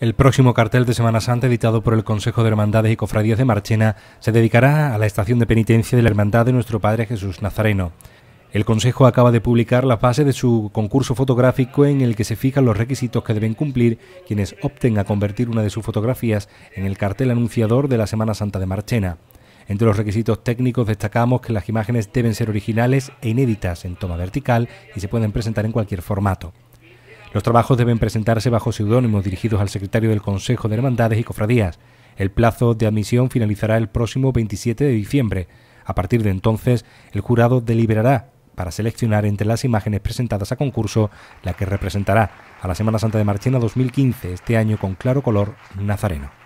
El próximo cartel de Semana Santa, editado por el Consejo de Hermandades y Cofradías de Marchena, se dedicará a la estación de penitencia de la Hermandad de Nuestro Padre Jesús Nazareno. El Consejo acaba de publicar la fase de su concurso fotográfico en el que se fijan los requisitos que deben cumplir quienes opten a convertir una de sus fotografías en el cartel anunciador de la Semana Santa de Marchena. Entre los requisitos técnicos destacamos que las imágenes deben ser originales e inéditas en toma vertical y se pueden presentar en cualquier formato. Los trabajos deben presentarse bajo seudónimos dirigidos al secretario del Consejo de Hermandades y Cofradías. El plazo de admisión finalizará el próximo 27 de diciembre. A partir de entonces, el jurado deliberará para seleccionar entre las imágenes presentadas a concurso la que representará a la Semana Santa de Marchena 2015, este año con claro color nazareno.